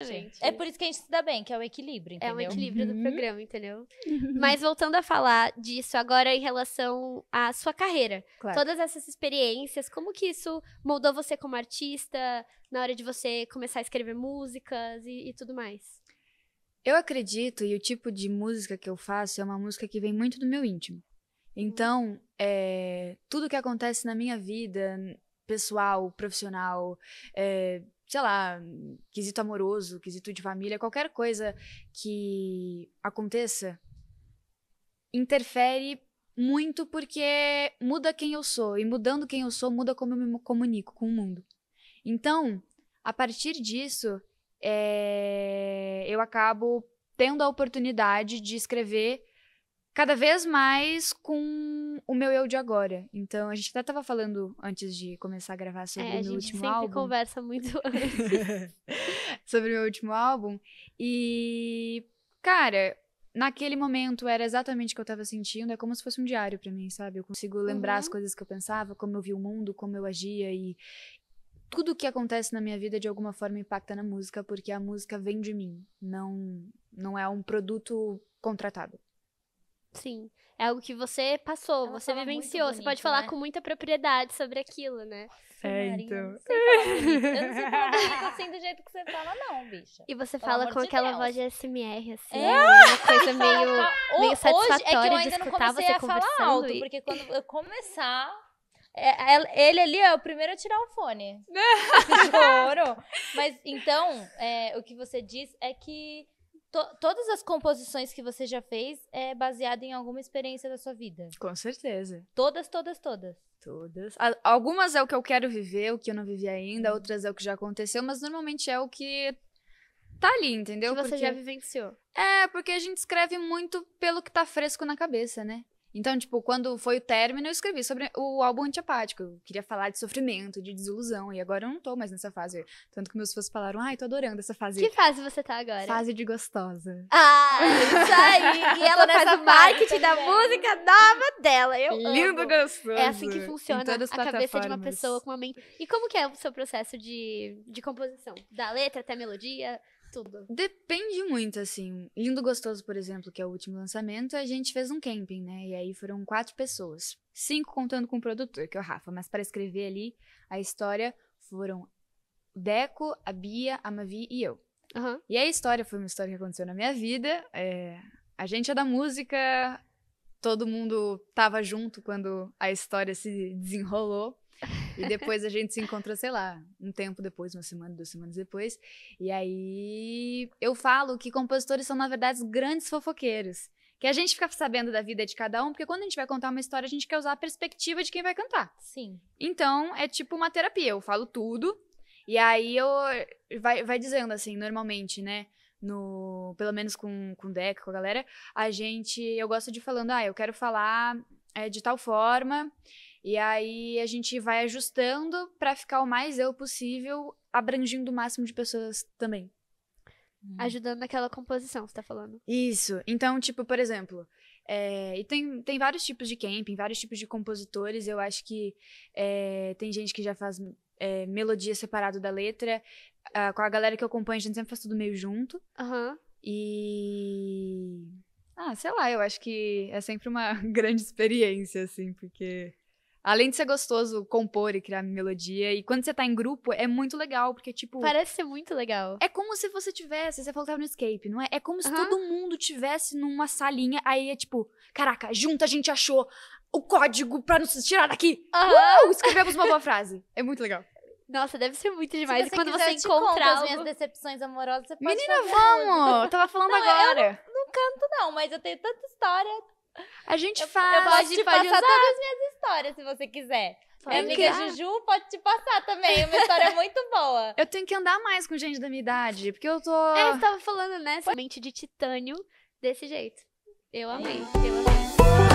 Gente. É por isso que a gente se dá bem, que é o equilíbrio, entendeu? É o equilíbrio uhum. do programa, entendeu? Mas voltando a falar disso agora em relação à sua carreira. Claro. Todas essas experiências, como que isso moldou você como artista, na hora de você começar a escrever músicas e, e tudo mais? Eu acredito, e o tipo de música que eu faço é uma música que vem muito do meu íntimo. Hum. Então, é, tudo que acontece na minha vida, pessoal, profissional, é, sei lá, quesito amoroso, quesito de família, qualquer coisa que aconteça, interfere muito porque muda quem eu sou. E mudando quem eu sou, muda como eu me comunico com o mundo. Então, a partir disso, é, eu acabo tendo a oportunidade de escrever cada vez mais com o meu eu de agora. Então, a gente até estava falando antes de começar a gravar sobre é, o meu último álbum. A gente sempre conversa muito antes. sobre o meu último álbum. E, cara, naquele momento era exatamente o que eu tava sentindo, é como se fosse um diário para mim, sabe? Eu consigo lembrar uhum. as coisas que eu pensava, como eu via o mundo, como eu agia e tudo que acontece na minha vida de alguma forma impacta na música, porque a música vem de mim, não não é um produto contratado. Sim. É algo que você passou, Ela você vivenciou. Bonito, você pode falar né? com muita propriedade sobre aquilo, né? É, então. Eu não sei falar assim do jeito que você fala, não, bicha. E você Pelo fala com de aquela Deus. voz de SMR, assim. É? Uma coisa meio, meio satisfatória hoje é que eu ainda não a falar alto, e... porque quando eu começar... É, é, ele ali é o primeiro a tirar o fone. Choro. Mas então, é, o que você diz é que to, todas as composições que você já fez é baseada em alguma experiência da sua vida. Com certeza. Todas, todas, todas. Todas. Algumas é o que eu quero viver, o que eu não vivi ainda, outras é o que já aconteceu, mas normalmente é o que tá ali, entendeu? Que você porque... já vivenciou. É, porque a gente escreve muito pelo que tá fresco na cabeça, né? Então, tipo, quando foi o término, eu escrevi sobre o álbum antipático. Eu queria falar de sofrimento, de desilusão. E agora eu não tô mais nessa fase. Tanto que meus fãs falaram, ai, tô adorando essa fase. Que fase você tá agora? Fase de gostosa. Ah, é isso aí! e ela faz o marketing da música nova dela. Eu Lindo, amo. gostoso. É assim que funciona a cabeça de uma pessoa com uma mente. E como que é o seu processo de, de composição? Da letra até a melodia? Tudo. Depende muito, assim. Lindo Gostoso, por exemplo, que é o último lançamento, a gente fez um camping, né? E aí foram quatro pessoas. Cinco contando com o produtor, que é o Rafa. Mas para escrever ali a história foram o Deco, a Bia, a Mavi e eu. Uhum. E a história foi uma história que aconteceu na minha vida. É... A gente é da música, todo mundo tava junto quando a história se desenrolou. E depois a gente se encontra, sei lá, um tempo depois, uma semana, duas semanas depois. E aí eu falo que compositores são, na verdade, grandes fofoqueiros. Que a gente fica sabendo da vida de cada um, porque quando a gente vai contar uma história, a gente quer usar a perspectiva de quem vai cantar. Sim. Então, é tipo uma terapia. Eu falo tudo, e aí eu. Vai, vai dizendo assim, normalmente, né? No, pelo menos com, com o Deck, com a galera, a gente. Eu gosto de falando, ah, eu quero falar é, de tal forma e aí a gente vai ajustando para ficar o mais eu possível, abrangindo o máximo de pessoas também. Hum. Ajudando naquela composição, você tá falando. Isso. Então, tipo, por exemplo, é, e tem, tem vários tipos de camping, vários tipos de compositores. Eu acho que é, tem gente que já faz é, melodia separado da letra. com a galera que eu acompanho, a gente sempre faz tudo meio junto. Uhum. E. Ah, sei lá, eu acho que é sempre uma grande experiência, assim, porque Além de ser gostoso compor e criar melodia, e quando você tá em grupo, é muito legal, porque, tipo. Parece ser muito legal. É como se você tivesse. Você falou que tava no escape, não é? É como se todo mundo tivesse numa salinha, aí é tipo, caraca, junta a gente achou o código pra nos tirar daqui! Uhum. Uh, escrevemos uma boa frase. É muito legal. Nossa, deve ser muito demais. Se você quando você encontrar algo... as minhas decepções amorosas, você pode Menina, vamos! Eu tava falando não, agora. Eu não, não, canto, não, mas eu tenho tanta história a gente eu, Eu posso te pode passar usar. todas as minhas histórias, se você quiser. Minha amiga Juju pode te passar também. É uma história muito boa. Eu tenho que andar mais com gente da minha idade, porque eu tô. É, eu tava falando, né? Mente de titânio desse jeito. Eu amei. Eu amei.